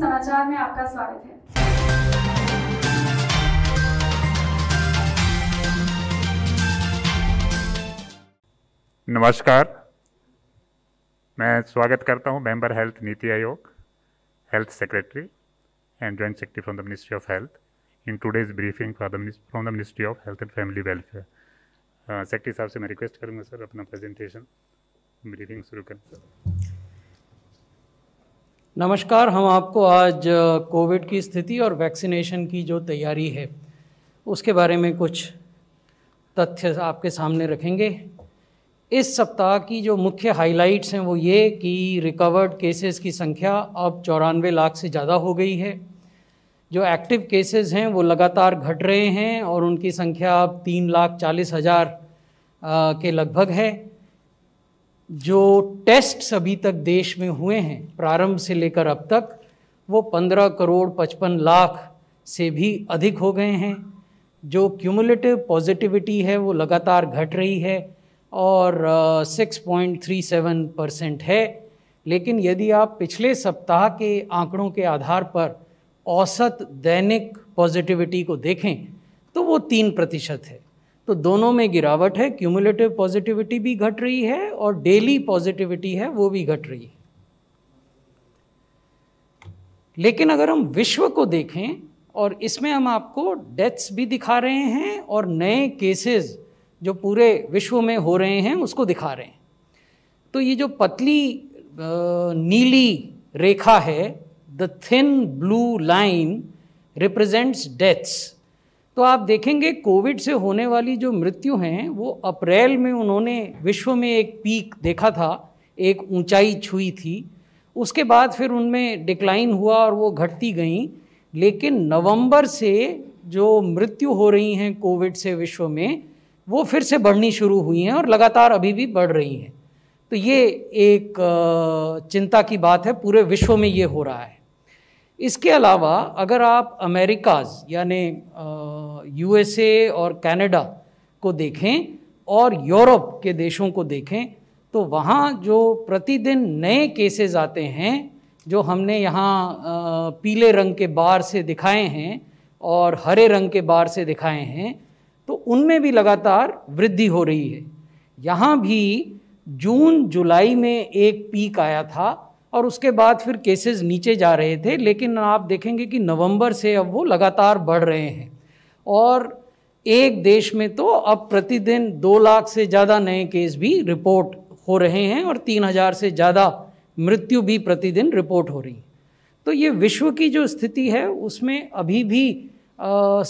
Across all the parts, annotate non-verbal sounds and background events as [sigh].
समाचार में आपका स्वागत है नमस्कार मैं स्वागत करता हूं member health NITI Aayog health secretary and joint secretary from the ministry of health in today's briefing from the ministry of health and family welfare secretary साहब से मैं रिक्वेस्ट करूंगा सर अपना प्रेजेंटेशन ब्रीफिंग शुरू करें नमस्कार हम आपको आज कोविड की स्थिति और वैक्सीनेशन की जो तैयारी है उसके बारे में कुछ तथ्य आपके सामने रखेंगे इस सप्ताह की जो मुख्य हाइलाइट्स हैं वो ये कि रिकवर्ड केसेस की संख्या अब चौरानवे लाख से ज़्यादा हो गई है जो एक्टिव केसेस हैं वो लगातार घट रहे हैं और उनकी संख्या अब तीन लाख चालीस हज़ार के लगभग है जो टेस्ट अभी तक देश में हुए हैं प्रारंभ से लेकर अब तक वो 15 करोड़ 55 लाख से भी अधिक हो गए हैं जो क्यूमुलेटिव पॉजिटिविटी है वो लगातार घट रही है और 6.37 परसेंट है लेकिन यदि आप पिछले सप्ताह के आंकड़ों के आधार पर औसत दैनिक पॉजिटिविटी को देखें तो वो तीन प्रतिशत है तो दोनों में गिरावट है क्यूमुलेटिव पॉजिटिविटी भी घट रही है और डेली पॉजिटिविटी है वो भी घट रही है लेकिन अगर हम विश्व को देखें और इसमें हम आपको डेथ्स भी दिखा रहे हैं और नए केसेस जो पूरे विश्व में हो रहे हैं उसको दिखा रहे हैं तो ये जो पतली नीली रेखा है the thin blue line represents deaths तो आप देखेंगे कोविड से होने वाली जो मृत्यु हैं वो अप्रैल में उन्होंने विश्व में एक पीक देखा था एक ऊंचाई छुई थी उसके बाद फिर उनमें डिक्लाइन हुआ और वो घटती गई लेकिन नवंबर से जो मृत्यु हो रही हैं कोविड से विश्व में वो फिर से बढ़नी शुरू हुई हैं और लगातार अभी भी बढ़ रही हैं तो ये एक चिंता की बात है पूरे विश्व में ये हो रहा है इसके अलावा अगर आप अमेरिकाज यानी यूएसए और कनाडा को देखें और यूरोप के देशों को देखें तो वहाँ जो प्रतिदिन नए केसेस आते हैं जो हमने यहाँ पीले रंग के बार से दिखाए हैं और हरे रंग के बार से दिखाए हैं तो उनमें भी लगातार वृद्धि हो रही है यहाँ भी जून जुलाई में एक पीक आया था और उसके बाद फिर केसेस नीचे जा रहे थे लेकिन आप देखेंगे कि नवंबर से अब वो लगातार बढ़ रहे हैं और एक देश में तो अब प्रतिदिन दो लाख से ज़्यादा नए केस भी रिपोर्ट हो रहे हैं और तीन हज़ार से ज़्यादा मृत्यु भी प्रतिदिन रिपोर्ट हो रही है तो ये विश्व की जो स्थिति है उसमें अभी भी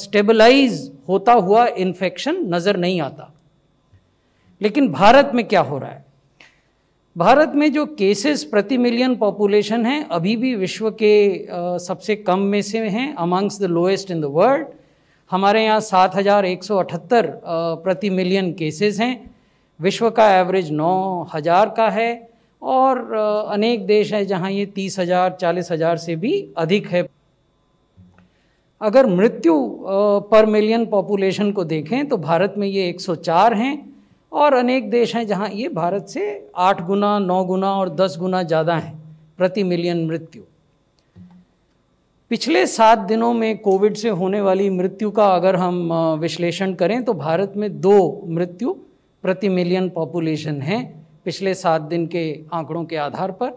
स्टेबलाइज होता हुआ इन्फेक्शन नज़र नहीं आता लेकिन भारत में क्या हो रहा है भारत में जो केसेस प्रति मिलियन पॉपुलेशन है अभी भी विश्व के सबसे कम में से हैं amongst the lowest in the world हमारे यहाँ 7,178 प्रति मिलियन केसेस हैं विश्व का एवरेज 9,000 का है और अनेक देश हैं जहाँ ये 30,000 40,000 से भी अधिक है अगर मृत्यु पर मिलियन पॉपुलेशन को देखें तो भारत में ये 104 हैं और अनेक देश हैं जहाँ ये भारत से आठ गुना नौ गुना और दस गुना ज़्यादा हैं प्रति मिलियन मृत्यु पिछले सात दिनों में कोविड से होने वाली मृत्यु का अगर हम विश्लेषण करें तो भारत में दो मृत्यु प्रति मिलियन पॉपुलेशन हैं पिछले सात दिन के आंकड़ों के आधार पर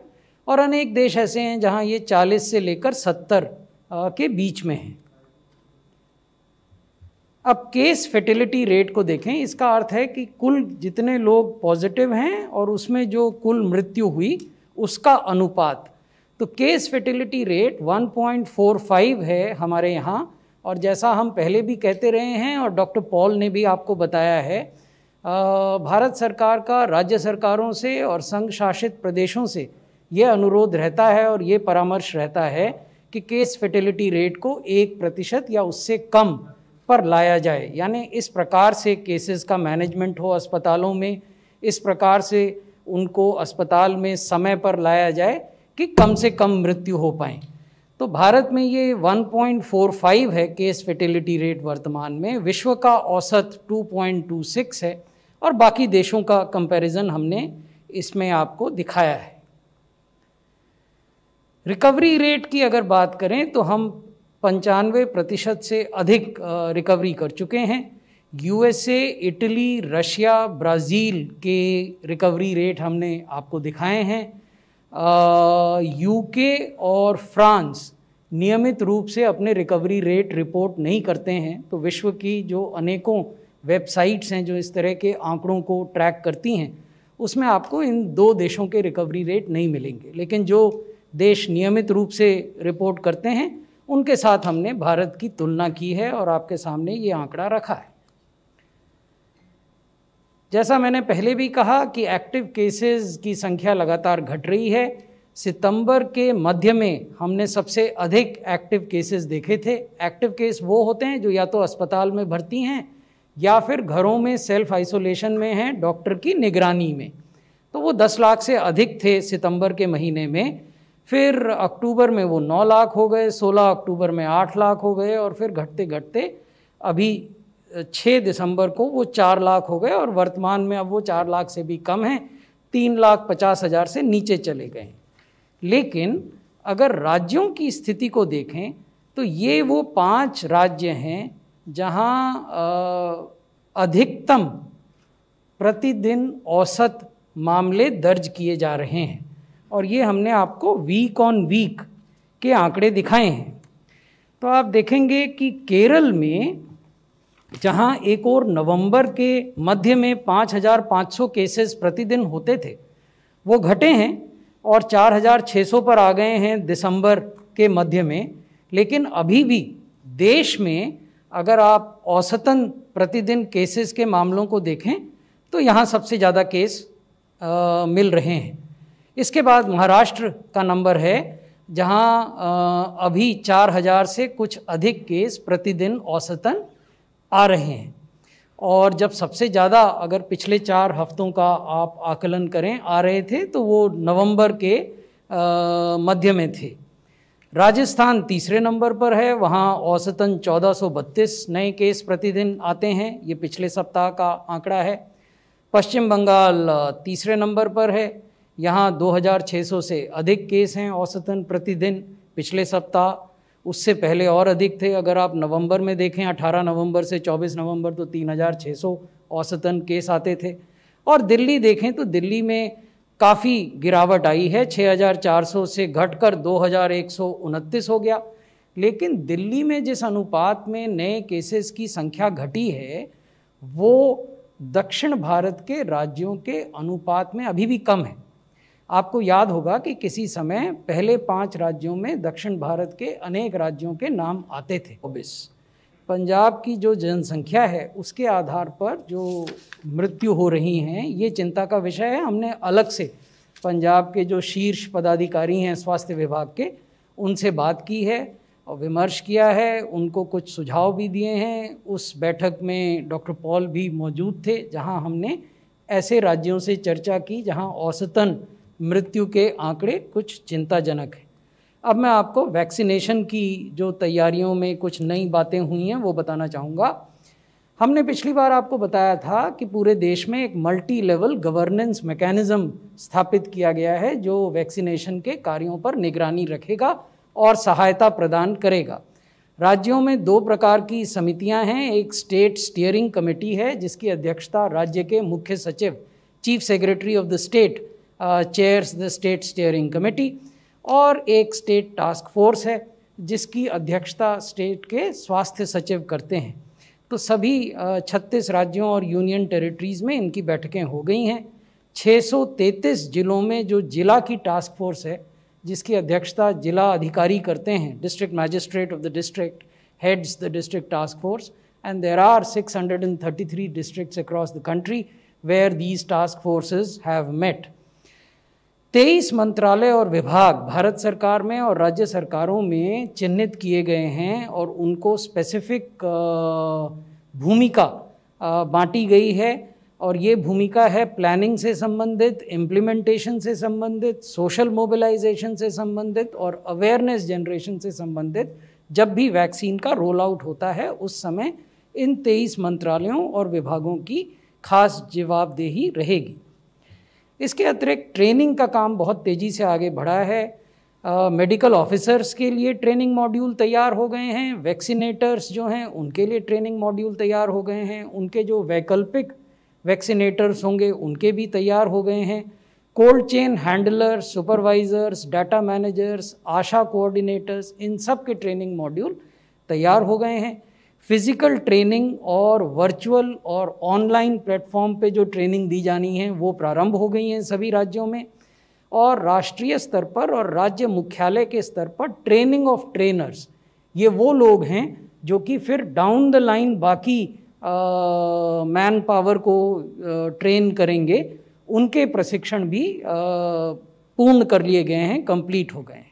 और अनेक देश ऐसे हैं जहां ये 40 से लेकर 70 के बीच में हैं अब केस फर्टिलिटी रेट को देखें इसका अर्थ है कि कुल जितने लोग पॉजिटिव हैं और उसमें जो कुल मृत्यु हुई उसका अनुपात तो केस फर्टिलिटी रेट 1.45 है हमारे यहाँ और जैसा हम पहले भी कहते रहे हैं और डॉक्टर पॉल ने भी आपको बताया है भारत सरकार का राज्य सरकारों से और संघ शासित प्रदेशों से ये अनुरोध रहता है और ये परामर्श रहता है कि केस फर्टिलिटी रेट को एक प्रतिशत या उससे कम पर लाया जाए यानी इस प्रकार से केसेस का मैनेजमेंट हो अस्पतालों में इस प्रकार से उनको अस्पताल में समय पर लाया जाए कि कम से कम मृत्यु हो पाए तो भारत में ये 1.45 है केस फर्टिलिटी रेट वर्तमान में विश्व का औसत 2.26 है और बाकी देशों का कंपैरिजन हमने इसमें आपको दिखाया है रिकवरी रेट की अगर बात करें तो हम पंचानवे प्रतिशत से अधिक रिकवरी कर चुके हैं यूएसए इटली रशिया ब्राज़ील के रिकवरी रेट हमने आपको दिखाए हैं यूके और फ्रांस नियमित रूप से अपने रिकवरी रेट रिपोर्ट नहीं करते हैं तो विश्व की जो अनेकों वेबसाइट्स हैं जो इस तरह के आंकड़ों को ट्रैक करती हैं उसमें आपको इन दो देशों के रिकवरी रेट नहीं मिलेंगे लेकिन जो देश नियमित रूप से रिपोर्ट करते हैं उनके साथ हमने भारत की तुलना की है और आपके सामने ये आंकड़ा रखा है जैसा मैंने पहले भी कहा कि एक्टिव केसेस की संख्या लगातार घट रही है सितंबर के मध्य में हमने सबसे अधिक एक्टिव केसेस देखे थे एक्टिव केस वो होते हैं जो या तो अस्पताल में भर्ती हैं या फिर घरों में सेल्फ आइसोलेशन में हैं डॉक्टर की निगरानी में तो वो 10 लाख से अधिक थे सितंबर के महीने में फिर अक्टूबर में वो नौ लाख हो गए सोलह अक्टूबर में आठ लाख हो गए और फिर घटते घटते अभी छः दिसंबर को वो चार लाख हो गए और वर्तमान में अब वो चार लाख से भी कम हैं तीन लाख पचास हज़ार से नीचे चले गए लेकिन अगर राज्यों की स्थिति को देखें तो ये वो पांच राज्य हैं जहां अधिकतम प्रतिदिन औसत मामले दर्ज किए जा रहे हैं और ये हमने आपको वीक ऑन वीक के आंकड़े दिखाए हैं तो आप देखेंगे कि केरल में जहां एक और नवंबर के मध्य में 5,500 केसेस प्रतिदिन होते थे वो घटे हैं और 4,600 पर आ गए हैं दिसंबर के मध्य में लेकिन अभी भी देश में अगर आप औसतन प्रतिदिन केसेस के मामलों को देखें तो यहाँ सबसे ज़्यादा केस आ, मिल रहे हैं इसके बाद महाराष्ट्र का नंबर है जहां अभी 4000 से कुछ अधिक केस प्रतिदिन औसतन आ रहे हैं और जब सबसे ज़्यादा अगर पिछले चार हफ्तों का आप आकलन करें आ रहे थे तो वो नवंबर के मध्य में थे राजस्थान तीसरे नंबर पर है वहाँ औसतन 1432 नए केस प्रतिदिन आते हैं ये पिछले सप्ताह का आंकड़ा है पश्चिम बंगाल तीसरे नंबर पर है यहाँ 2,600 से अधिक केस हैं औसतन प्रतिदिन पिछले सप्ताह उससे पहले और अधिक थे अगर आप नवंबर में देखें 18 नवंबर से 24 नवंबर तो 3,600 औसतन केस आते थे और दिल्ली देखें तो दिल्ली में काफ़ी गिरावट आई है 6,400 से घटकर 2,129 हो गया लेकिन दिल्ली में जिस अनुपात में नए केसेस की संख्या घटी है वो दक्षिण भारत के राज्यों के अनुपात में अभी भी कम है आपको याद होगा कि किसी समय पहले पांच राज्यों में दक्षिण भारत के अनेक राज्यों के नाम आते थे ओबिस पंजाब की जो जनसंख्या है उसके आधार पर जो मृत्यु हो रही हैं ये चिंता का विषय है हमने अलग से पंजाब के जो शीर्ष पदाधिकारी हैं स्वास्थ्य विभाग के उनसे बात की है और विमर्श किया है उनको कुछ सुझाव भी दिए हैं उस बैठक में डॉक्टर पॉल भी मौजूद थे जहां हमने ऐसे राज्यों से चर्चा की जहां औसतन मृत्यु के आंकड़े कुछ चिंताजनक हैं अब मैं आपको वैक्सीनेशन की जो तैयारियों में कुछ नई बातें हुई हैं वो बताना चाहूँगा हमने पिछली बार आपको बताया था कि पूरे देश में एक मल्टी लेवल गवर्नेंस मैकेनिज़्म स्थापित किया गया है जो वैक्सीनेशन के कार्यों पर निगरानी रखेगा और सहायता प्रदान करेगा राज्यों में दो प्रकार की समितियां हैं एक स्टेट स्टीयरिंग कमेटी है जिसकी अध्यक्षता राज्य के मुख्य सचिव chief secretary of the state chairs the state steering committee और एक स्टेट टास्क फोर्स है जिसकी अध्यक्षता स्टेट के स्वास्थ्य सचिव करते हैं तो सभी छत्तीस राज्यों और यूनियन टेरिटरीज़ में इनकी बैठकें हो गई हैं 633 जिलों में जो जिला की टास्क फोर्स है जिसकी अध्यक्षता जिला अधिकारी करते हैं district magistrate of the district heads the district task force and there are 633 district across the country where these task forces have met तेईस मंत्रालय और विभाग भारत सरकार में और राज्य सरकारों में चिन्हित किए गए हैं और उनको स्पेसिफिक भूमिका बांटी गई है और ये भूमिका है प्लानिंग से संबंधित इम्प्लीमेंटेशन से संबंधित सोशल मोबिलाइजेशन से संबंधित और अवेयरनेस जनरेशन से संबंधित जब भी वैक्सीन का रोल आउट होता है उस समय इन तेईस मंत्रालयों और विभागों की खास जवाबदेही रहेगी इसके अतिरिक्त ट्रेनिंग का काम बहुत तेज़ी से आगे बढ़ा है मेडिकल uh, ऑफिसर्स के लिए ट्रेनिंग मॉड्यूल तैयार हो गए हैं वैक्सीनेटर्स जो हैं उनके लिए ट्रेनिंग मॉड्यूल तैयार हो गए हैं उनके जो वैकल्पिक वैक्सीनेटर्स होंगे उनके भी तैयार हो गए हैं cold chain handlers supervisors data managers ASHA coordinators इन सब के ट्रेनिंग मॉड्यूल तैयार हो गए हैं फिज़िकल ट्रेनिंग और वर्चुअल और ऑनलाइन प्लेटफॉर्म पे जो ट्रेनिंग दी जानी है वो प्रारंभ हो गई हैं सभी राज्यों में और राष्ट्रीय स्तर पर और राज्य मुख्यालय के स्तर पर ट्रेनिंग ऑफ ट्रेनर्स ये वो लोग हैं जो कि फिर डाउन द लाइन बाकी मैन पावर को ट्रेन करेंगे उनके प्रशिक्षण भी पूर्ण कर लिए गए हैं कंप्लीट हो गए हैं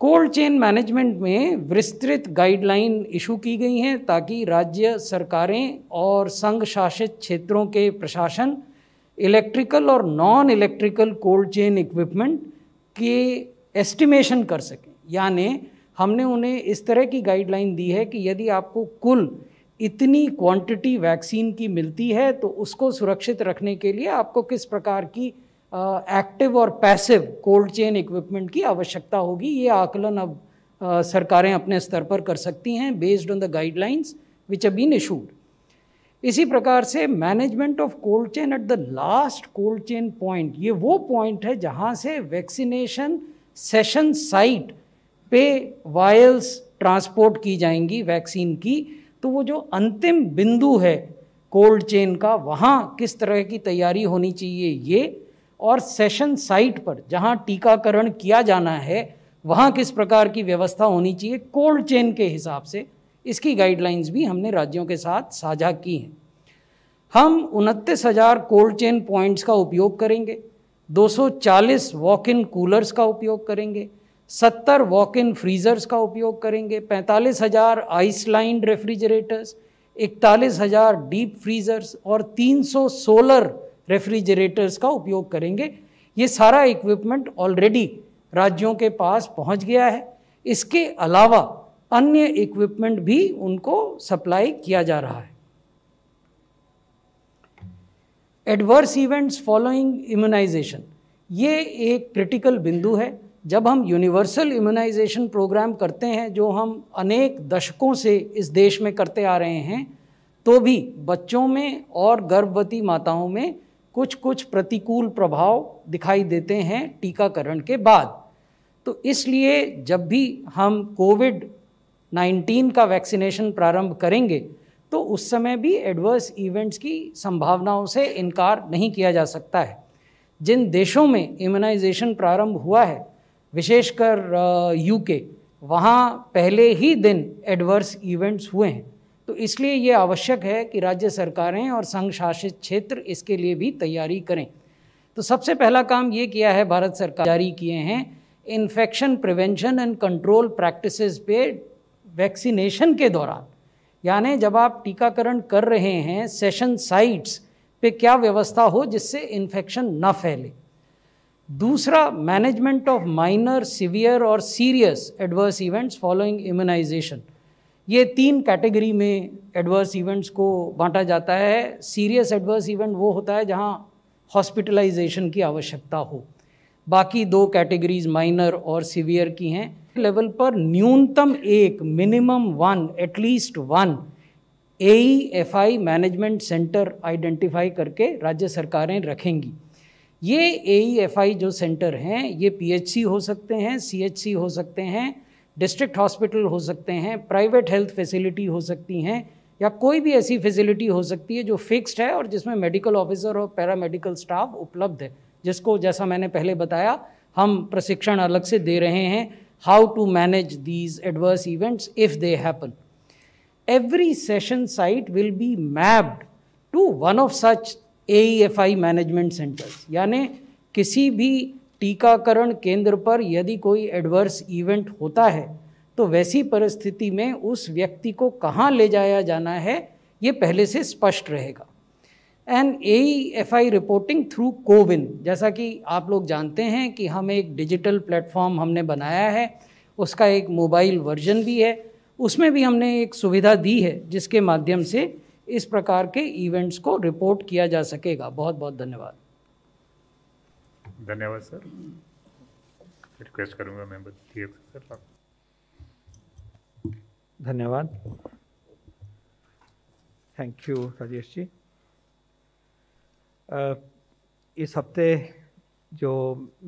कोल्ड चेन मैनेजमेंट में विस्तृत गाइडलाइन इशू की गई हैं ताकि राज्य सरकारें और संघ शासित क्षेत्रों के प्रशासन इलेक्ट्रिकल और non electrical cold chain equipment के एस्टिमेशन कर सकें यानी हमने उन्हें इस तरह की गाइडलाइन दी है कि यदि आपको कुल इतनी क्वांटिटी वैक्सीन की मिलती है तो उसको सुरक्षित रखने के लिए आपको किस प्रकार की एक्टिव और पैसिव कोल्ड चेन इक्विपमेंट की आवश्यकता होगी ये आकलन अब आ, सरकारें अपने स्तर पर कर सकती हैं based on the guidelines which a been issued इसी प्रकार से management of cold chain at the last cold chain point ये वो पॉइंट है जहाँ से वैक्सीनेशन सेशन साइट पे वायल्स ट्रांसपोर्ट की जाएंगी वैक्सीन की तो वो जो अंतिम बिंदु है कोल्ड चेन का वहाँ किस तरह की तैयारी होनी चाहिए ये और सेशन साइट पर जहां टीकाकरण किया जाना है वहां किस प्रकार की व्यवस्था होनी चाहिए कोल्ड चेन के हिसाब से इसकी गाइडलाइंस भी हमने राज्यों के साथ साझा की हैं हम उनतीस हज़ार कोल्ड चेन पॉइंट्स का उपयोग करेंगे 240 वॉक इन कूलर्स का उपयोग करेंगे 70 वॉक इन फ्रीज़र्स का उपयोग करेंगे 45,000 आइस लाइन रेफ्रिजरेटर्स इकतालीस हजार डीप फ्रीज़र्स और 300 सोलर रेफ्रिजरेटर्स का उपयोग करेंगे ये सारा इक्विपमेंट ऑलरेडी राज्यों के पास पहुंच गया है इसके अलावा अन्य इक्विपमेंट भी उनको सप्लाई किया जा रहा है एडवर्स इवेंट्स फॉलोइंग इम्यूनाइजेशन ये एक क्रिटिकल बिंदु है जब हम यूनिवर्सल इम्यूनाइजेशन प्रोग्राम करते हैं जो हम अनेक दशकों से इस देश में करते आ रहे हैं तो भी बच्चों में और गर्भवती माताओं में कुछ कुछ प्रतिकूल प्रभाव दिखाई देते हैं टीकाकरण के बाद तो इसलिए जब भी हम कोविड 19 का वैक्सीनेशन प्रारंभ करेंगे तो उस समय भी एडवर्स इवेंट्स की संभावनाओं से इनकार नहीं किया जा सकता है जिन देशों में इम्यूनाइजेशन प्रारंभ हुआ है विशेषकर यूके वहाँ पहले ही दिन एडवर्स इवेंट्स हुए हैं तो इसलिए ये आवश्यक है कि राज्य सरकारें और संघ शासित क्षेत्र इसके लिए भी तैयारी करें तो सबसे पहला काम ये किया है भारत सरकार जारी किए हैं infection prevention and control practice पे वैक्सीनेशन के दौरान यानी जब आप टीकाकरण कर रहे हैं सेशन साइट्स पे क्या व्यवस्था हो जिससे इन्फेक्शन ना फैले दूसरा मैनेजमेंट ऑफ माइनर सीवियर और serious adverse events following immunization ये तीन कैटेगरी में एडवर्स इवेंट्स को बांटा जाता है सीरियस एडवर्स इवेंट वो होता है जहाँ हॉस्पिटलाइजेशन की आवश्यकता हो बाकी दो कैटेगरीज माइनर और सीवियर की हैं लेवल पर न्यूनतम एक minimum one at least one AEFI management centre identify करके राज्य सरकारें रखेंगी ये एईएफआई e जो सेंटर हैं ये पीएचसी हो सकते हैं सीएचसी हो सकते हैं डिस्ट्रिक्ट हॉस्पिटल हो सकते हैं प्राइवेट हेल्थ फैसिलिटी हो सकती हैं या कोई भी ऐसी फैसिलिटी हो सकती है जो फिक्स्ड है और जिसमें मेडिकल ऑफिसर और पैरामेडिकल स्टाफ उपलब्ध है जिसको जैसा मैंने पहले बताया हम प्रशिक्षण अलग से दे रहे हैं how to manage these adverse events if they happen every session site will be mapped to one of F I management centres यानी किसी भी टीकाकरण केंद्र पर यदि कोई एडवर्स इवेंट होता है तो वैसी परिस्थिति में उस व्यक्ति को कहाँ ले जाया जाना है ये पहले से स्पष्ट रहेगा and A F I reporting through CoWIN जैसा कि आप लोग जानते हैं कि हम एक डिजिटल प्लेटफॉर्म हमने बनाया है उसका एक मोबाइल वर्जन भी है उसमें भी हमने एक सुविधा दी है जिसके माध्यम से इस प्रकार के इवेंट्स को रिपोर्ट किया जा सकेगा बहुत बहुत धन्यवाद धन्यवाद सर रिक्वेस्ट करूंगा मैं बत्ती सर धन्यवाद thank you Rajesh ji uh, इस हफ्ते जो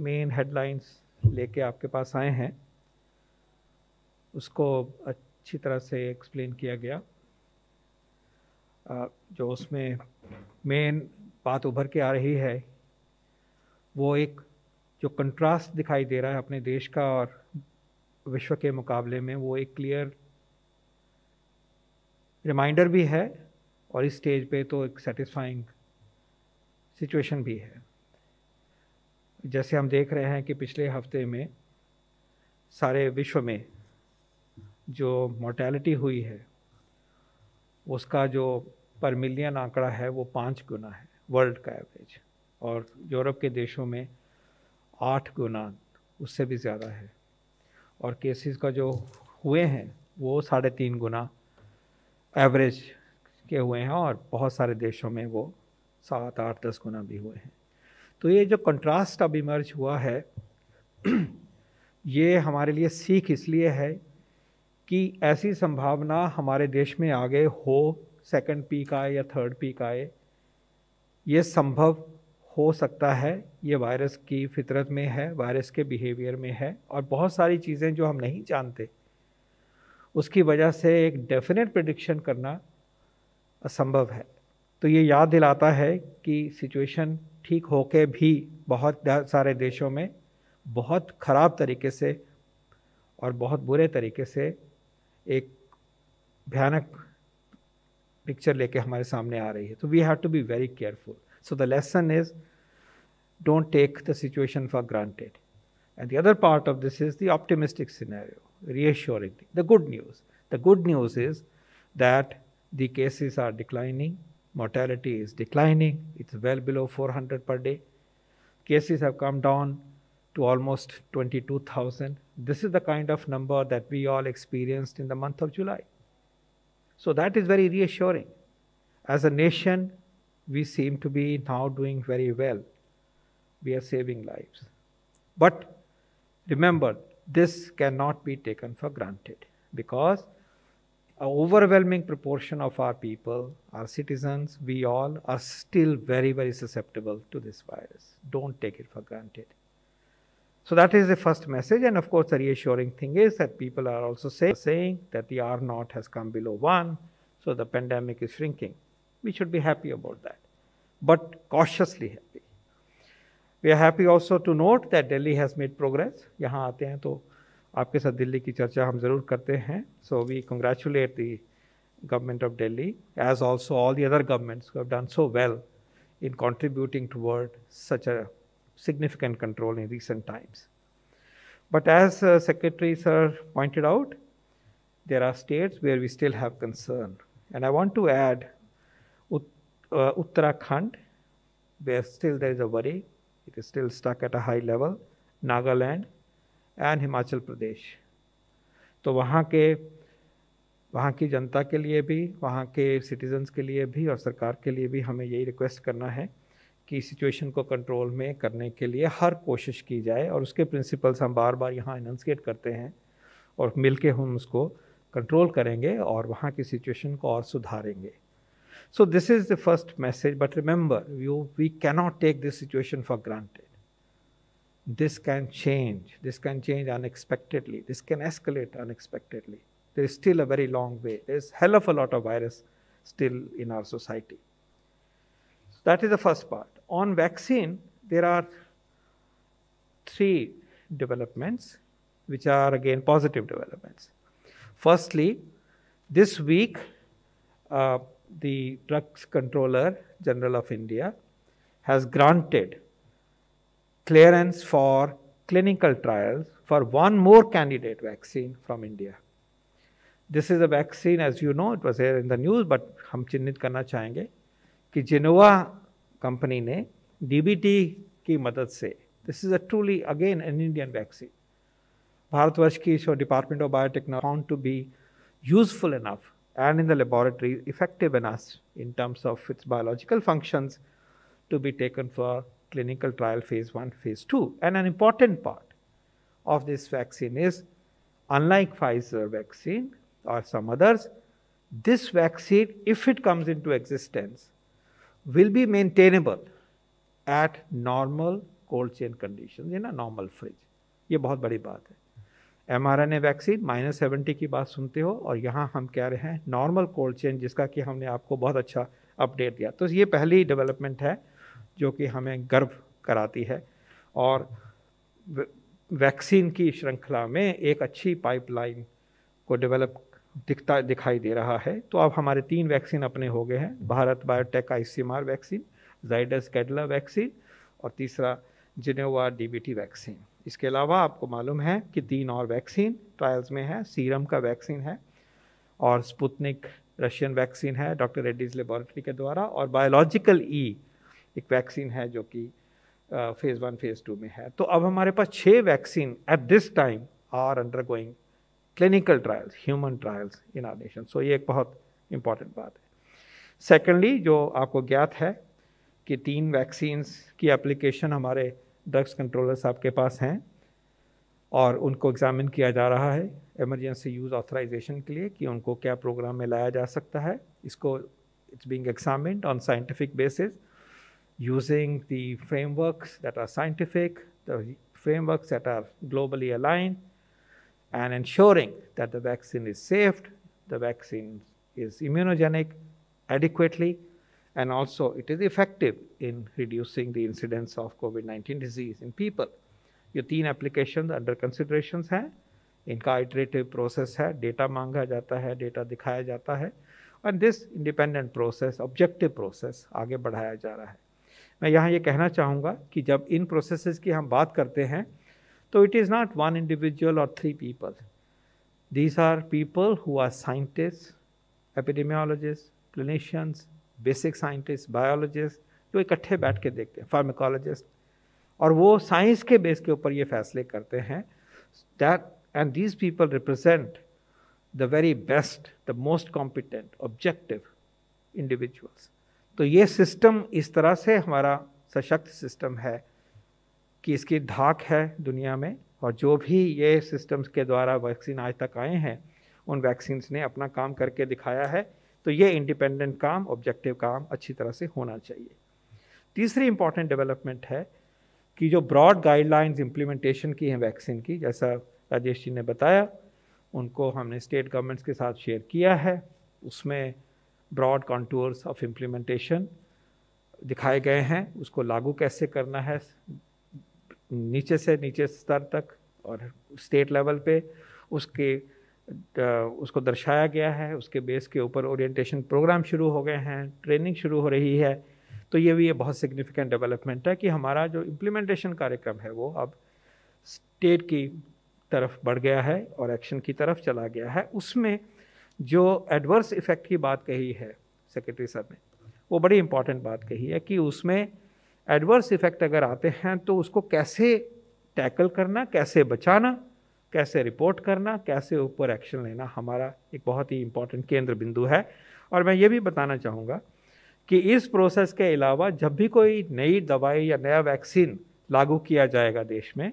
मेन हेडलाइंस लेके आपके पास आए हैं उसको अच्छी तरह से एक्सप्लेन किया गया uh, जो उसमें मेन बात उभर के आ रही है वो एक जो कंट्रास्ट दिखाई दे रहा है अपने देश का और विश्व के मुकाबले में वो एक क्लियर रिमाइंडर भी है और इस स्टेज पे तो एक सेटिस्फाइंग सिचुएशन भी है जैसे हम देख रहे हैं कि पिछले हफ्ते में सारे विश्व में जो मोर्टेलिटी हुई है उसका जो पर मिलियन आंकड़ा है वो पाँच गुना है वर्ल्ड का एवरेज और यूरोप के देशों में आठ गुना उससे भी ज़्यादा है और केसेस का जो हुए हैं वो साढ़े तीन गुना एवरेज के हुए हैं और बहुत सारे देशों में वो सात आठ दस गुना भी हुए हैं तो ये जो कंट्रास्ट अब इमर्ज हुआ है [clears throat] ये हमारे लिए सीख इसलिए है कि ऐसी संभावना हमारे देश में आगे हो सेकंड पीक आए या थर्ड पीक आए ये संभव हो सकता है ये वायरस की फितरत में है वायरस के बिहेवियर में है और बहुत सारी चीज़ें जो हम नहीं जानते उसकी वजह से एक डेफिनेट प्रडिक्शन करना असंभव है तो ये याद दिलाता है कि सिचुएशन ठीक हो के भी बहुत सारे देशों में बहुत ख़राब तरीके से और बहुत बुरे तरीके से एक भयानक पिक्चर लेके हमारे सामने आ रही है तो we have to be very careful so the lesson is don't take the situation for granted. And the other part of this is the optimistic scenario, reassuring. The good news. The good news is that the cases are declining, mortality is declining, it's well below 400 per day. Cases have come down to almost 22,000. This is the kind of number that we all experienced in the month of July. So that is very reassuring. As a nation, we seem to be now doing very well we are saving lives. But remember, this cannot be taken for granted because an overwhelming proportion of our people, our citizens, we all are still very, very susceptible to this virus. Don't take it for granted. So that is the first message. And of course, the reassuring thing is that people are also say, saying that the R naught has come below one, so the pandemic is shrinking. We should be happy about that, but cautiously we are happy also to note that Delhi has made progress. यहाँ आते हैं तो आपके साथ दिल्ली की चर्चा हम ज़रूर करते हैं So we congratulate the government of Delhi, as also all the other governments who have done so well in contributing toward such a significant control in recent times. But as uh, Secretary Sir pointed out, there are states where we still have concern. And I want to add Ut uh, Uttarakhand, where still there is a worry. it is still stuck at a high level, Nagaland and Himachal Pradesh. तो वहाँ के वहाँ की जनता के लिए भी वहाँ के सिटीजन्स के लिए भी और सरकार के लिए भी हमें यही रिक्वेस्ट करना है कि सिचुएशन को कंट्रोल में करने के लिए हर कोशिश की जाए और उसके प्रिंसिपल्स हम बार बार यहाँ इनंसिएट करते हैं और मिल के हम उसको कंट्रोल करेंगे और वहाँ की सिचुएशन को और सुधारेंगे So this is the first message. But remember, you, we cannot take this situation for granted. This can change. This can change unexpectedly. This can escalate unexpectedly. There is still a very long way. There is hell of a lot of virus still in our society. That is the first part. On vaccine, there are three developments, which are again positive developments. Firstly, this week, uh, the Drugs Controller General of India has granted clearance for clinical trials for one more candidate vaccine from India. This is a vaccine, as you know, it was here in the news, but hum chinnit karna chahenge, ki Genova company ne DBT ki madad se, this is a truly, again, an Indian vaccine. Bharat Varshki, so Department of Biotechnology found to be useful enough and in the laboratory effective enough in terms of its biological functions to be taken for clinical trial phase 1, phase 2. And an important part of this vaccine is unlike Pfizer vaccine or some others, this vaccine, if it comes into existence, will be maintainable at normal cold chain conditions in a normal fridge. ये बहुत बड़ी बात है M R N A vaccine minus seventy की बात सुनते हो और यहाँ हम कह रहे हैं नॉर्मल कोल्ड चेन जिसका कि हमने आपको बहुत अच्छा अपडेट दिया तो ये पहली डेवलपमेंट है जो कि हमें गर्व कराती है और वैक्सीन की श्रृंखला में एक अच्छी पाइपलाइन को डेवलप दिखता दिखाई दे रहा है तो अब हमारे तीन वैक्सीन अपने हो गए हैं भारत बायोटेक आर वैक्सीन जाइडस कैडला वैक्सीन और तीसरा जिनोवा डीबीटी वैक्सीन इसके अलावा आपको मालूम है कि तीन और वैक्सीन ट्रायल्स में है सीरम का वैक्सीन है और स्पुतनिक रशियन वैक्सीन है डॉक्टर रेड्डीज लेबॉरेटरी के द्वारा और बायोलॉजिकल ई e एक वैक्सीन है जो कि फेज़ वन फेज़ टू में है तो अब हमारे पास छः vaccine at this time are undergoing clinical trials human trials in our nation so ये एक बहुत इंपॉर्टेंट बात है सेकेंडली जो आपको ज्ञात है कि तीन वैक्सीन्स की एप्लीकेशन हमारे ड्रग्स कंट्रोलर साहब के पास हैं और उनको एग्जामिन किया जा रहा है एमरजेंसी यूज़ ऑथराइजेशन के लिए कि उनको क्या प्रोग्राम में लाया जा सकता है इसको it's being examined on scientific basis using the frameworks that are scientific the frameworks that are globally aligned and ensuring that the vaccine is safe the vaccine is immunogenic adequately and also it is effective in reducing the incidence of COVID-19 disease in people. ये तीन application under consideration हैं इनका iterative process है data मांगा जाता है data दिखाया जाता है और this independent process objective process आगे बढ़ाया जा रहा है मैं यहाँ ये कहना चाहूँगा कि जब इन प्रोसेसेस की हम बात करते हैं तो it is not one individual और three people these are people who are scientist epidemiologist clinicians basic scientist biologist जो इकट्ठे बैठ के देखते हैं फार्मिकोलॉजिस्ट और वो साइंस के बेस के ऊपर ये फैसले करते हैं that and these people represent the very best the most competent objective individuals तो ये सिस्टम इस तरह से हमारा सशक्त सिस्टम है कि इसकी धाक है दुनिया में और जो भी ये सिस्टम्स के द्वारा वैक्सीन आज तक आए हैं उन वैक्सीन्स ने अपना काम करके दिखाया है तो ये इंडिपेंडेंट काम ऑब्जेक्टिव काम अच्छी तरह से होना चाहिए तीसरी इंपॉर्टेंट डेवलपमेंट है कि जो ब्रॉड गाइडलाइंस इम्प्लीमेंटेशन की हैं वैक्सीन की जैसा राजेश जी ने बताया उनको हमने स्टेट गवर्नमेंट्स के साथ शेयर किया है उसमें ब्रॉड कॉन्टूर्स ऑफ इम्प्लीमेंटेशन दिखाए गए हैं उसको लागू कैसे करना है नीचे से नीचे स्तर तक और स्टेट लेवल पे उसके उसको दर्शाया गया है उसके बेस के ऊपर ओरिएंटेशन प्रोग्राम शुरू हो गए हैं ट्रेनिंग शुरू हो रही है तो ये भी ये बहुत सिग्निफिकेंट डेवलपमेंट है कि हमारा जो इम्प्लीमेंटेशन कार्यक्रम है वो अब स्टेट की तरफ बढ़ गया है और एक्शन की तरफ चला गया है उसमें जो एडवर्स इफ़ेक्ट की बात कही है सेक्रेटरी साहब ने वो बड़ी इंपॉर्टेंट बात कही है कि उसमें एडवर्स इफ़ेक्ट अगर आते हैं तो उसको कैसे टैकल करना कैसे बचाना कैसे रिपोर्ट करना कैसे ऊपर एक्शन लेना हमारा एक बहुत ही इम्पोर्टेंट केंद्र बिंदु है और मैं ये भी बताना चाहूँगा कि इस प्रोसेस के अलावा जब भी कोई नई दवाई या नया वैक्सीन लागू किया जाएगा देश में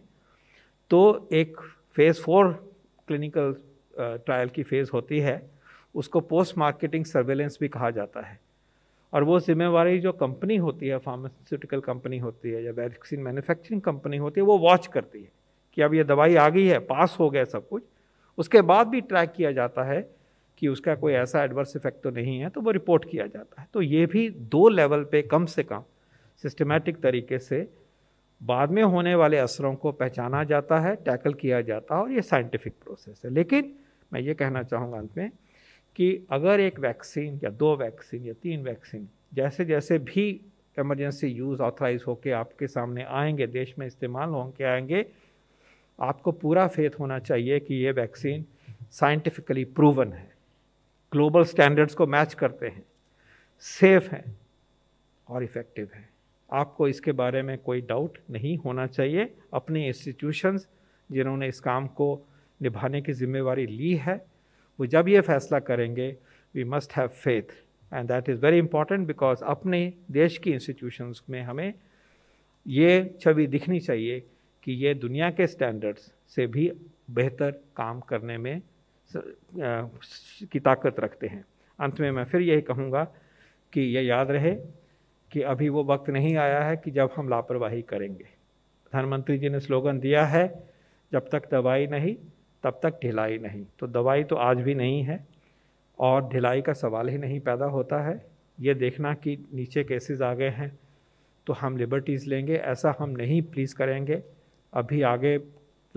तो एक फ़ेज़ फोर क्लिनिकल ट्रायल की फ़ेज़ होती है उसको पोस्ट मार्केटिंग सर्वेलेंस भी कहा जाता है और वो जिम्मेवारी जो कंपनी होती है फार्मास्यूटिकल कंपनी होती है या वैक्सीन मैन्युफैक्चरिंग कंपनी होती है वो वॉच करती है कि अब ये दवाई आ गई है पास हो गया सब कुछ उसके बाद भी ट्रैक किया जाता है कि उसका कोई ऐसा एडवर्स इफेक्ट तो नहीं है तो वो रिपोर्ट किया जाता है तो ये भी दो लेवल पे कम से कम सिस्टमेटिक तरीके से बाद में होने वाले असरों को पहचाना जाता है टैकल किया जाता है और ये साइंटिफिक प्रोसेस है लेकिन मैं ये कहना चाहूँगा अंत में कि अगर एक वैक्सीन या दो वैक्सीन या तीन वैक्सीन जैसे जैसे भी इमरजेंसी यूज़ ऑथराइज होकर आपके सामने आएंगे देश में इस्तेमाल होकर आएंगे आपको पूरा फेथ होना चाहिए कि ये वैक्सीन साइंटिफिकली प्रूवन है ग्लोबल स्टैंडर्ड्स को मैच करते हैं सेफ हैं और इफ़ेक्टिव हैं आपको इसके बारे में कोई डाउट नहीं होना चाहिए अपने इंस्टीट्यूशंस जिन्होंने इस काम को निभाने की जिम्मेवारी ली है वो जब ये फैसला करेंगे we must have faith and that is very important because अपने देश की इंस्टीट्यूशंस में हमें ये छवि दिखनी चाहिए कि ये दुनिया के स्टैंडर्ड्स से भी बेहतर काम करने में की ताकत रखते हैं अंत में मैं फिर यही कहूँगा कि यह याद रहे कि अभी वो वक्त नहीं आया है कि जब हम लापरवाही करेंगे प्रधानमंत्री जी ने स्लोगन दिया है जब तक दवाई नहीं तब तक ढिलाई नहीं तो दवाई तो आज भी नहीं है और ढिलाई का सवाल ही नहीं पैदा होता है ये देखना कि नीचे केसेस आ गए हैं तो हम लिबर्टीज़ लेंगे ऐसा हम नहीं प्लीज़ करेंगे अभी आगे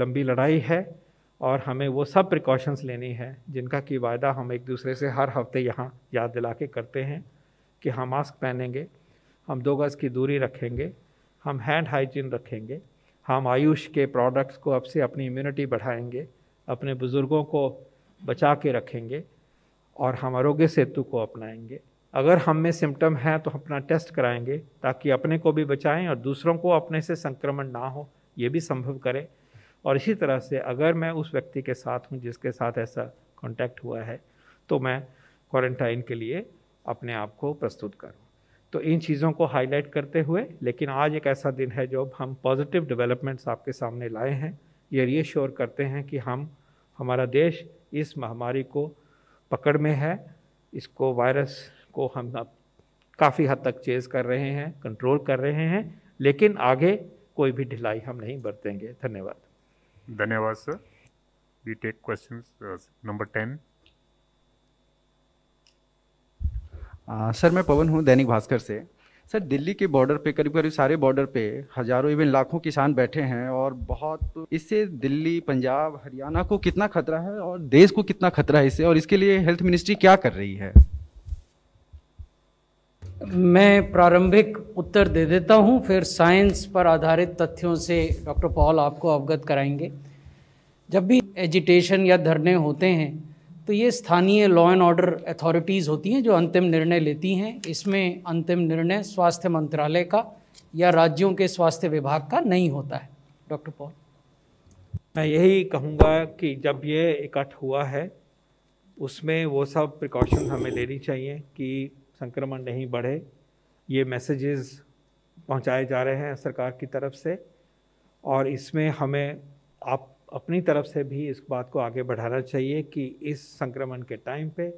लंबी लड़ाई है और हमें वो सब प्रिकॉशंस लेनी है जिनका कि वायदा हम एक दूसरे से हर हफ्ते यहाँ याद दिला के करते हैं कि हम हाँ, मास्क पहनेंगे हम दो गज़ की दूरी रखेंगे हम हैंड हाइजीन रखेंगे हम आयुष के प्रोडक्ट्स को अब से अपनी इम्यूनिटी बढ़ाएंगे अपने बुज़ुर्गों को बचा के रखेंगे और हम आरोग्य सेतु को अपनाएंगे अगर हम में सिम्टम हैं तो अपना टेस्ट कराएंगे ताकि अपने को भी बचाएं और दूसरों को अपने से संक्रमण ना हो ये भी संभव करें और इसी तरह से अगर मैं उस व्यक्ति के साथ हूँ जिसके साथ ऐसा कॉन्टैक्ट हुआ है तो मैं क्वारंटाइन के लिए अपने आप को प्रस्तुत करूँ तो इन चीज़ों को हाईलाइट करते हुए लेकिन आज एक ऐसा दिन है जब हम पॉजिटिव डेवलपमेंट्स आपके सामने लाए हैं ये रीश्योर करते हैं कि हम हमारा देश इस महामारी को पकड़ में है इसको वायरस को हम अब काफ़ी हद तक चेज़ कर रहे हैं कंट्रोल कर रहे हैं लेकिन आगे कोई भी ढिलाई हम नहीं बरतेंगे धन्यवाद धन्यवाद sir we take question number ten sir मैं पवन हूँ दैनिक भास्कर से सर दिल्ली के बॉर्डर पे करीब करीब सारे बॉर्डर पे हजारों इवन लाखों किसान बैठे हैं और बहुत इससे दिल्ली पंजाब हरियाणा को कितना खतरा है और देश को कितना खतरा है इससे और इसके लिए हेल्थ मिनिस्ट्री क्या कर रही है मैं प्रारंभिक उत्तर दे देता हूं फिर साइंस पर आधारित तथ्यों से डॉक्टर पॉल आपको अवगत कराएंगे जब भी एजिटेशन या धरने होते हैं तो ये स्थानीय लॉ एंड ऑर्डर अथॉरिटीज़ होती हैं जो अंतिम निर्णय लेती हैं इसमें अंतिम निर्णय स्वास्थ्य मंत्रालय का या राज्यों के स्वास्थ्य विभाग का नहीं होता है डॉक्टर पॉल मैं यही कहूँगा कि जब ये इकट्ठ हुआ है उसमें वो सब प्रिकॉशन हमें लेनी चाहिए कि संक्रमण नहीं बढ़े ये मैसेजेस पहुंचाए जा रहे हैं सरकार की तरफ से और इसमें हमें आप अपनी तरफ से भी इस बात को आगे बढ़ाना चाहिए कि इस संक्रमण के टाइम पे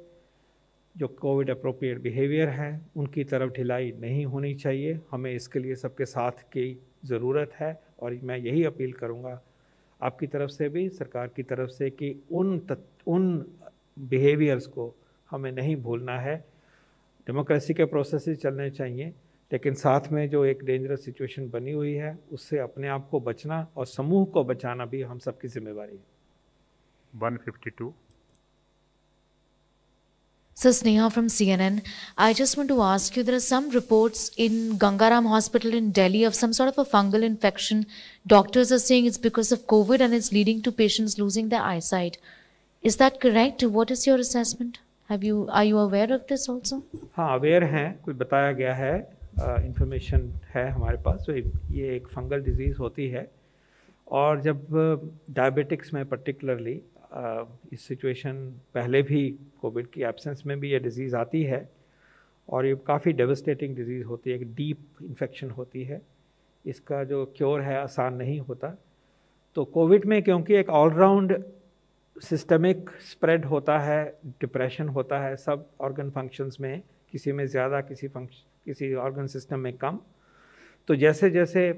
जो कोविड अप्रोप्रिएट बिहेवियर हैं उनकी तरफ ढिलाई नहीं होनी चाहिए हमें इसके लिए सबके साथ की ज़रूरत है और मैं यही अपील करूँगा आपकी तरफ से भी सरकार की तरफ से कि उन तत, उन बिहेवियर्स को हमें नहीं भूलना है डेमोक्रेसी के प्रोसेस ही चलने चाहिए लेकिन साथ में जो एक डेंजरस सिचुएशन बनी हुई है उससे अपने आप को बचना और समूह को बचाना भी हम सबकी जिम्मेवारी है 152 So Sneha from CNN, I just want to ask you, there are some reports in Gangaram Hospital in Delhi of some sort of a fungal infection. Doctors are saying it's because of COVID and it's leading to patients losing their eyesight. Is that correct? What is your assessment? Have you are you aware of this also हाँ अवेयर हैं कुछ बताया गया है information uh, है हमारे पास तो ये एक फंगल डिजीज़ होती है और जब डायबिटिक्स में पर्टिकुलरली uh, इस सिचुएशन पहले भी कोविड की एब्सेंस में भी ये डिज़ीज़ आती है और ये काफ़ी डेवस्टेटिंग डिजीज़ होती है एक डीप इन्फेक्शन होती है इसका जो क्योर है आसान नहीं होता तो कोविड में क्योंकि एक ऑलराउंड सिस्टमिक स्प्रेड होता है डिप्रेशन होता है सब ऑर्गन फंक्शंस में किसी में ज़्यादा किसी फंक्शन किसी ऑर्गन सिस्टम में कम तो जैसे जैसे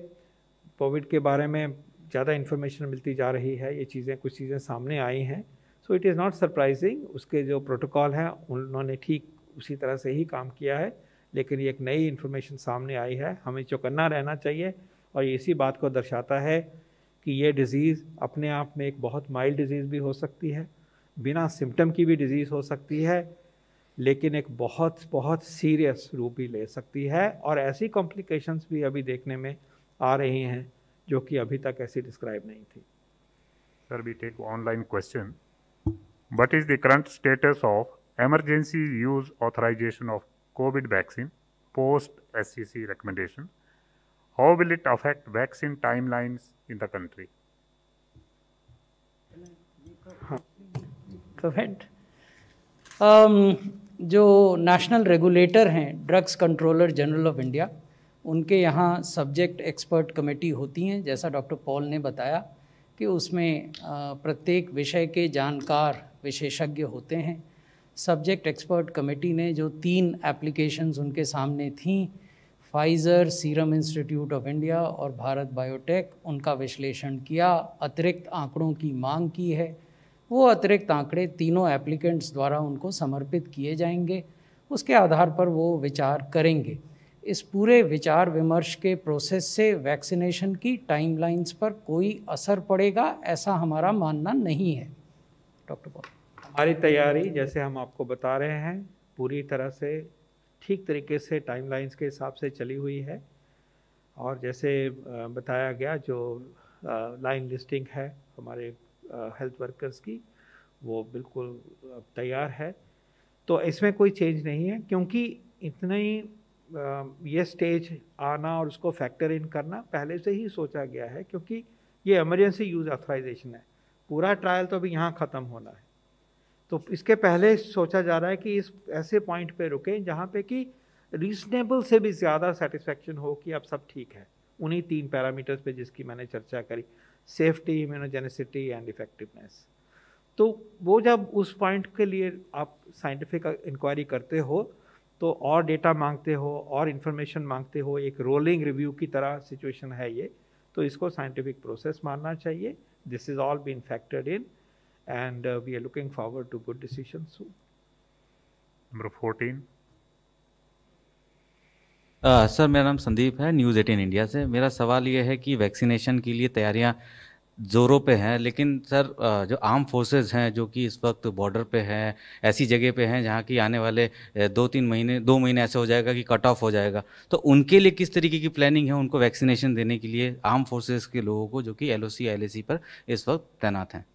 कोविड के बारे में ज़्यादा इन्फॉर्मेशन मिलती जा रही है ये चीज़ें कुछ चीज़ें सामने आई हैं so it is not surprising उसके जो प्रोटोकॉल हैं उन्होंने ठीक उसी तरह से ही काम किया है लेकिन ये एक नई इन्फॉर्मेशन सामने आई है हमें चौकन्ना रहना चाहिए और इसी बात को दर्शाता है कि ये डिज़ीज़ अपने आप में एक बहुत माइल्ड डिज़ीज़ भी हो सकती है बिना सिम्टम की भी डिज़ीज़ हो सकती है लेकिन एक बहुत बहुत सीरियस रूप भी ले सकती है और ऐसी कॉम्प्लिकेशंस भी अभी देखने में आ रही हैं जो कि अभी तक ऐसी डिस्क्राइब नहीं थी sir we take online question what is the current status of emergency use authorization of covid vaccine post S C C recommendation How will it affect vaccine timelines in the country? Comment um, जो national regulator हैं drugs controller general of India उनके यहाँ subject expert committee होती हैं जैसा doctor Paul ने बताया कि उसमें प्रत्येक विषय के जानकार विशेषज्ञ होते हैं सब्जेक्ट एक्सपर्ट कमेटी ने जो तीन एप्लीकेशंस उनके सामने थीं Pfizer serum institute of India और भारत बायोटेक उनका विश्लेषण किया अतिरिक्त आंकड़ों की मांग की है वो अतिरिक्त आंकड़े तीनों एप्लीकेंट्स द्वारा उनको समर्पित किए जाएंगे उसके आधार पर वो विचार करेंगे इस पूरे विचार विमर्श के प्रोसेस से वैक्सीनेशन की टाइमलाइंस पर कोई असर पड़ेगा ऐसा हमारा मानना नहीं है डॉक्टर हमारी तैयारी जैसे हम आपको बता रहे हैं पूरी तरह से ठीक तरीके से टाइमलाइंस के हिसाब से चली हुई है और जैसे बताया गया जो लाइन लिस्टिंग है हमारे हेल्थ वर्कर्स की वो बिल्कुल तैयार है तो इसमें कोई चेंज नहीं है क्योंकि इतना ही ये स्टेज आना और उसको फैक्टर इन करना पहले से ही सोचा गया है क्योंकि ये एमरजेंसी यूज़ ऑथराइजेशन है पूरा ट्रायल तो अभी यहाँ ख़त्म होना है तो इसके पहले सोचा जा रहा है कि इस ऐसे पॉइंट पे रुकें जहाँ पे कि रीजनेबल से भी ज़्यादा सेटिस्फेक्शन हो कि अब सब ठीक है उन्हीं तीन पैरामीटर्स पे जिसकी मैंने चर्चा करी सेफ्टी इम्यूनोजेनिसिटी एंड इफेक्टिवनेस तो वो जब उस पॉइंट के लिए आप साइंटिफिक इंक्वायरी करते हो तो और डेटा मांगते हो और इन्फॉर्मेशन मांगते हो एक रोलिंग रिव्यू की तरह सिचुएशन है ये तो इसको साइंटिफिक प्रोसेस मानना चाहिए this is all been factored in and uh, we are looking forward to good decisions soon. Number 14. Uh, sir मेरा नाम संदीप है न्यूज़ एटीन इंडिया से मेरा सवाल ये है कि वैक्सीनेशन के लिए तैयारियां ज़ोरों पे हैं लेकिन सर uh, जो आर्म फोर्सेस हैं जो कि इस वक्त बॉर्डर पे हैं ऐसी जगह पे हैं जहाँ की आने वाले uh, दो तीन महीने दो महीने ऐसे हो जाएगा कि कट ऑफ हो जाएगा तो उनके लिए किस तरीके की प्लानिंग है उनको वैक्सीनेशन देने के लिए आर्म फोर्सेज़ के लोगों को जो कि एल ओ पर इस वक्त तैनात हैं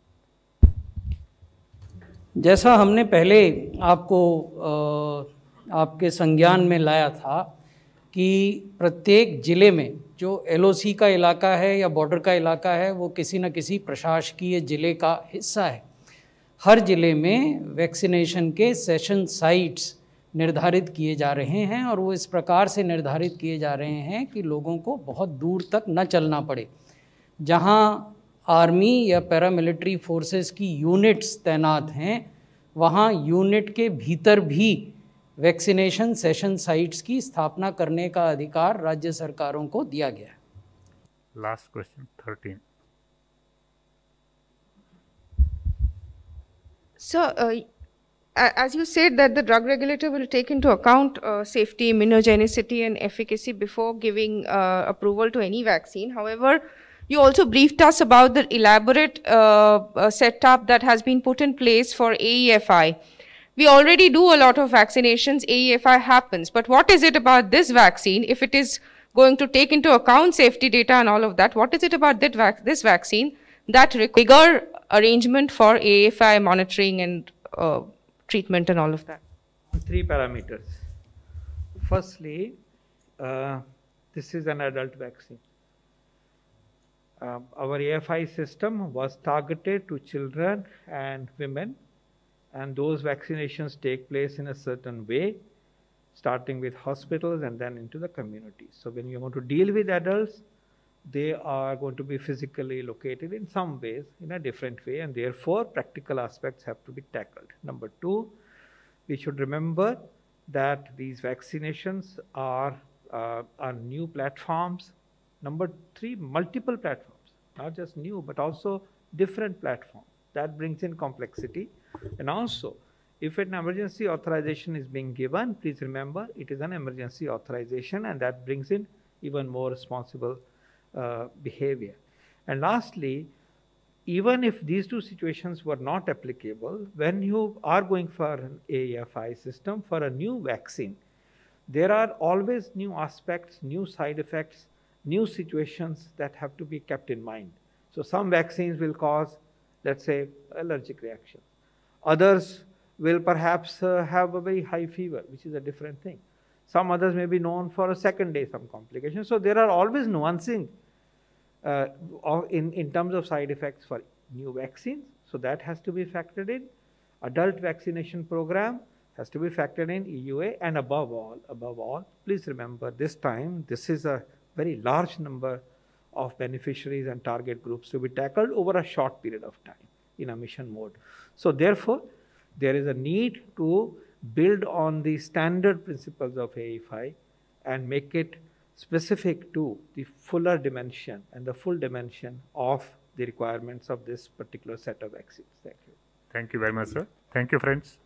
जैसा हमने पहले आपको आपके संज्ञान में लाया था कि प्रत्येक ज़िले में जो एलओसी का इलाका है या बॉर्डर का इलाका है वो किसी न किसी प्रशासकीय ज़िले का हिस्सा है हर ज़िले में वैक्सीनेशन के सेशन साइट्स निर्धारित किए जा रहे हैं और वो इस प्रकार से निर्धारित किए जा रहे हैं कि लोगों को बहुत दूर तक न चलना पड़े जहाँ आर्मी या पैरामिलिट्री फोर्सेस की यूनिट्स तैनात हैं वहाँ यूनिट के भीतर भी वैक्सीनेशन सेशन साइट्स की स्थापना करने का अधिकार राज्य सरकारों को दिया गया है last question thirteen So, uh, as you said, that the drug regulator will take into account uh, safety, immunogenicity, and efficacy before giving uh, approval to any vaccine. However, You also briefed us about the elaborate uh, uh, setup that has been put in place for AEFI. We already do a lot of vaccinations, AEFI happens, but what is it about this vaccine, if it is going to take into account safety data and all of that, what is it about that vac this vaccine that requires arrangement for AEFI monitoring and uh, treatment and all of that? Three parameters. Firstly, uh, this is an adult vaccine. Um, our AFI system was targeted to children and women, and those vaccinations take place in a certain way, starting with hospitals and then into the community. So, when you want to deal with adults, they are going to be physically located in some ways, in a different way, and therefore practical aspects have to be tackled. Number two, we should remember that these vaccinations are, uh, are new platforms. Number three, multiple platforms not just new, but also different platform. That brings in complexity. And also, if an emergency authorization is being given, please remember it is an emergency authorization and that brings in even more responsible uh, behavior. And lastly, even if these two situations were not applicable, when you are going for an AFI system for a new vaccine, there are always new aspects, new side effects, new situations that have to be kept in mind. So some vaccines will cause, let's say, allergic reaction. Others will perhaps uh, have a very high fever, which is a different thing. Some others may be known for a second day, some complications. So there are always nuancing uh, in, in terms of side effects for new vaccines. So that has to be factored in. Adult vaccination program has to be factored in EUA and above all, above all, please remember this time, this is a very large number of beneficiaries and target groups to be tackled over a short period of time in a mission mode. So therefore, there is a need to build on the standard principles of AFI and make it specific to the fuller dimension and the full dimension of the requirements of this particular set of axioms. Thank you. Thank you very much, sir. Thank you, friends.